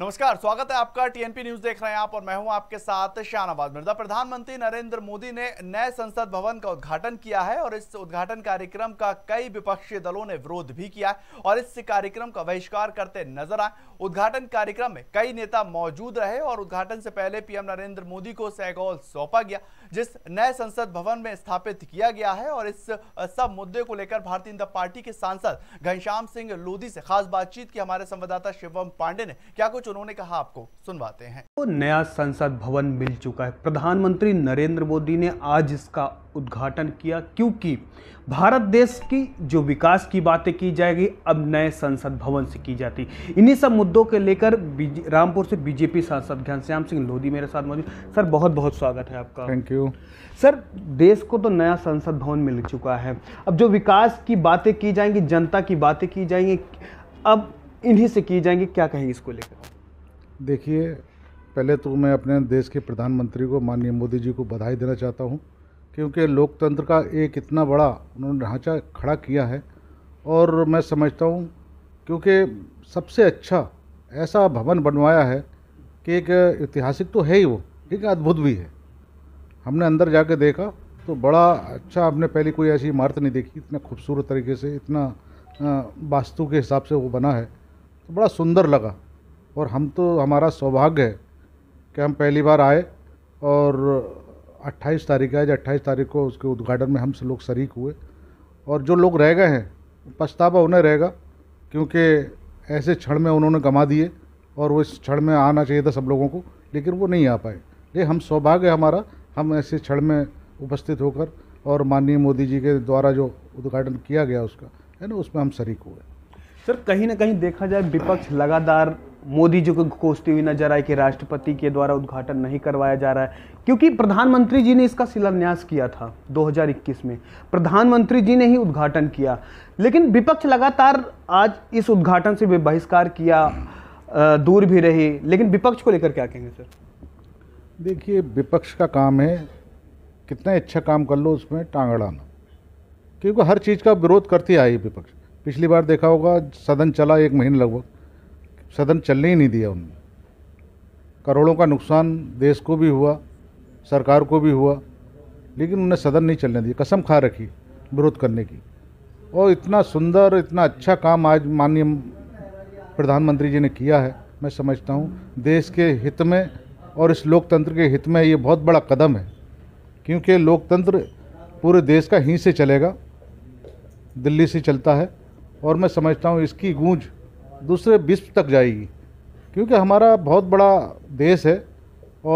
नमस्कार स्वागत है आपका टीएनपी न्यूज देख रहे हैं आप और मैं हूं आपके साथ शाहनवाज मिर्जा प्रधानमंत्री नरेंद्र मोदी ने नए संसद भवन का उद्घाटन किया है और इस उद्घाटन कार्यक्रम का कई विपक्षी दलों ने विरोध भी किया और इस कार्यक्रम का बहिष्कार करते नजर आए उद्घाटन कार्यक्रम में कई नेता मौजूद रहे और उद्घाटन से पहले पीएम नरेंद्र मोदी को सहगौल सौंपा गया जिस नए संसद भवन में स्थापित किया गया है और इस सब मुद्दे को लेकर भारतीय जनता पार्टी के सांसद घनश्याम सिंह लोधी से खास बातचीत की हमारे संवाददाता शिवम पांडे ने क्या कुछ कुछ उन्होंने कहा आपको सुनवाते हैं तो नया संसद भवन मिल चुका है प्रधानमंत्री नरेंद्र मोदी ने आज इसका उद्घाटन किया क्योंकि भारत देश की जो विकास की बातें की जाएगी अब नए संसद भवन से की जाती इन्हीं सब मुद्दों के लेकर रामपुर से बीजेपी सांसद घनश्याम सिंह लोधी मेरे साथ मौजूद सर बहुत बहुत स्वागत है आपका थैंक यू सर देश को तो नया संसद भवन मिल चुका है अब जो विकास की बातें की जाएंगी जनता की बातें की जाएंगी अब इन्हीं से की जाएंगी क्या कहेंगे इसको लेकर देखिए पहले तो मैं अपने देश के प्रधानमंत्री को माननीय मोदी जी को बधाई देना चाहता हूँ क्योंकि लोकतंत्र का एक इतना बड़ा उन्होंने ढांचा खड़ा किया है और मैं समझता हूँ क्योंकि सबसे अच्छा ऐसा भवन बनवाया है कि एक ऐतिहासिक तो है ही वो ठीक है अद्भुत भी है हमने अंदर जाके देखा तो बड़ा अच्छा हमने पहले कोई ऐसी इमारत नहीं देखी इतना खूबसूरत तरीके से इतना वास्तु के हिसाब से वो बना है तो बड़ा सुंदर लगा और हम तो हमारा सौभाग्य है कि हम पहली बार आए और 28 तारीख आज 28 तारीख को उसके उद्घाटन में हम लोग शरीक हुए और जो लोग रह गए हैं पछतावा उन्हें रहेगा क्योंकि ऐसे क्षण में उन्होंने गमा दिए और वो इस क्षण में आना चाहिए था सब लोगों को लेकिन वो नहीं आ पाए ये हम सौभाग्य हमारा हम ऐसे क्षण में उपस्थित होकर और माननीय मोदी जी के द्वारा जो उद्घाटन किया गया उसका है ना उसमें हम शरीक हुए सर कहीं ना कहीं देखा जाए विपक्ष लगातार मोदी जी को कोसती हुई नजर आए कि राष्ट्रपति के द्वारा उद्घाटन नहीं करवाया जा रहा है क्योंकि प्रधानमंत्री जी ने इसका शिलान्यास किया था 2021 में प्रधानमंत्री जी ने ही उद्घाटन किया लेकिन विपक्ष लगातार आज इस उद्घाटन से भी बहिष्कार किया दूर भी रही लेकिन विपक्ष को लेकर क्या कहेंगे सर देखिए विपक्ष का काम है कितना अच्छा काम कर लो उसमें टांग अड़ाना क्योंकि हर चीज़ का विरोध करती आई विपक्ष पिछली बार देखा होगा सदन चला एक महीने लगभग सदन चलने ही नहीं दिया उन्होंने करोड़ों का नुकसान देश को भी हुआ सरकार को भी हुआ लेकिन उन्होंने सदन नहीं चलने दिया कसम खा रखी विरोध करने की और इतना सुंदर इतना अच्छा काम आज माननीय प्रधानमंत्री जी ने किया है मैं समझता हूँ देश के हित में और इस लोकतंत्र के हित में ये बहुत बड़ा कदम है क्योंकि लोकतंत्र पूरे देश का ही से चलेगा दिल्ली से चलता है और मैं समझता हूँ इसकी गूंज दूसरे विश्व तक जाएगी क्योंकि हमारा बहुत बड़ा देश है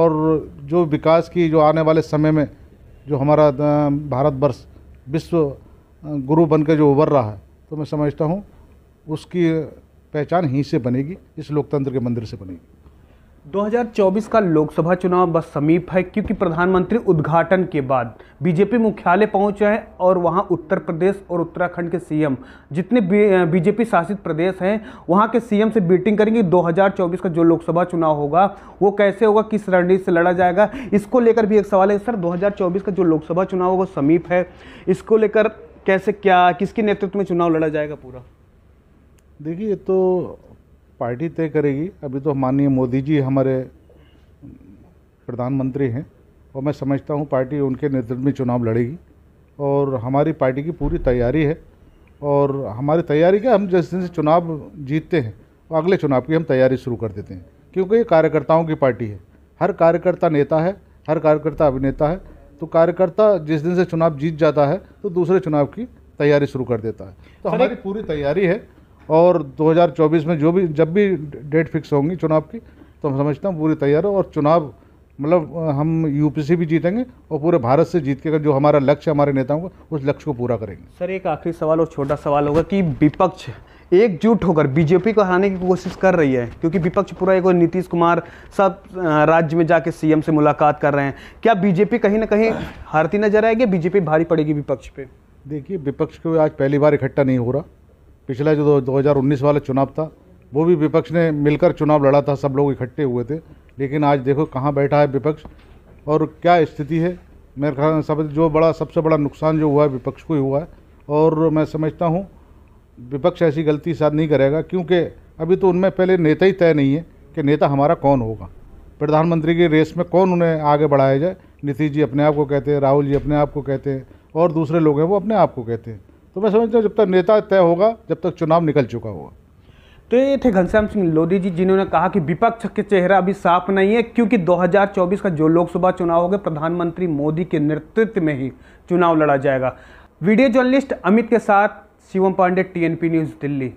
और जो विकास की जो आने वाले समय में जो हमारा भारतवर्ष विश्व गुरु बन जो उभर रहा है तो मैं समझता हूँ उसकी पहचान ही से बनेगी इस लोकतंत्र के मंदिर से बनेगी 2024 का लोकसभा चुनाव बस समीप है क्योंकि प्रधानमंत्री उद्घाटन के बाद बीजेपी मुख्यालय पहुंचे हैं और वहां उत्तर प्रदेश और उत्तराखंड के सीएम जितने बीजेपी शासित प्रदेश हैं वहां के सीएम से मीटिंग करेंगे 2024 का जो लोकसभा चुनाव होगा वो कैसे होगा किस रणनीति से लड़ा जाएगा इसको लेकर भी एक सवाल है सर दो का जो लोकसभा चुनाव होगा समीप है इसको लेकर कैसे क्या किसके नेतृत्व में चुनाव लड़ा जाएगा पूरा देखिए तो पार्टी तय करेगी अभी तो माननीय मोदी जी हमारे प्रधानमंत्री हैं और मैं समझता हूँ पार्टी उनके नेतृत्व में चुनाव लड़ेगी और हमारी पार्टी की पूरी तैयारी है और हमारी तैयारी क्या हम जिस दिन से चुनाव जीतते हैं और अगले चुनाव की हम तैयारी शुरू कर देते हैं क्योंकि ये कार्यकर्ताओं की पार्टी है हर कार्यकर्ता नेता है हर कार्यकर्ता अभिनेता है तो कार्यकर्ता जिस दिन से चुनाव जीत जाता है तो दूसरे चुनाव की तैयारी शुरू कर देता है तो हमारी पूरी तैयारी है और 2024 में जो भी जब भी डेट फिक्स होंगी चुनाव की तो हम समझते हैं पूरी तैयार है और चुनाव मतलब हम से भी जीतेंगे और पूरे भारत से जीत के अगर जो हमारा लक्ष्य हमारे नेताओं का उस लक्ष्य को पूरा करेंगे सर एक आखिरी सवाल और छोटा सवाल होगा कि विपक्ष एकजुट होकर बीजेपी को हराने की कोशिश कर रही है क्योंकि विपक्ष पूरा एक नीतीश कुमार सब राज्य में जाके सीएम से मुलाकात कर रहे हैं क्या बीजेपी कहीं ना कहीं हारती नजर आएगी बीजेपी भारी पड़ेगी विपक्ष पे देखिए विपक्ष को आज पहली बार इकट्ठा नहीं हो रहा पिछला जो 2019 वाला चुनाव था वो भी विपक्ष ने मिलकर चुनाव लड़ा था सब लोग इकट्ठे हुए थे लेकिन आज देखो कहाँ बैठा है विपक्ष और क्या स्थिति है मेरे ख्याल सब जो बड़ा सबसे बड़ा नुकसान जो हुआ है विपक्ष को ही हुआ है और मैं समझता हूँ विपक्ष ऐसी गलती साथ नहीं करेगा क्योंकि अभी तो उनमें पहले नेता ही तय नहीं है कि नेता हमारा कौन होगा प्रधानमंत्री की रेस में कौन उन्हें आगे बढ़ाया जाए नीतीश जी अपने आप को कहते हैं राहुल जी अपने आप को कहते हैं और दूसरे लोग हैं वो अपने आप को कहते हैं तो मैं समझता हूँ जब तक नेता तय होगा जब तक चुनाव निकल चुका होगा तो ये थे घनश्याम सिंह लोधी जी जिन्होंने कहा कि विपक्ष के चेहरा अभी साफ नहीं है क्योंकि 2024 का जो लोकसभा चुनाव होगा प्रधानमंत्री मोदी के नेतृत्व में ही चुनाव लड़ा जाएगा वीडियो जर्नलिस्ट अमित के साथ शिवम पांडे टीएनपी न्यूज़ दिल्ली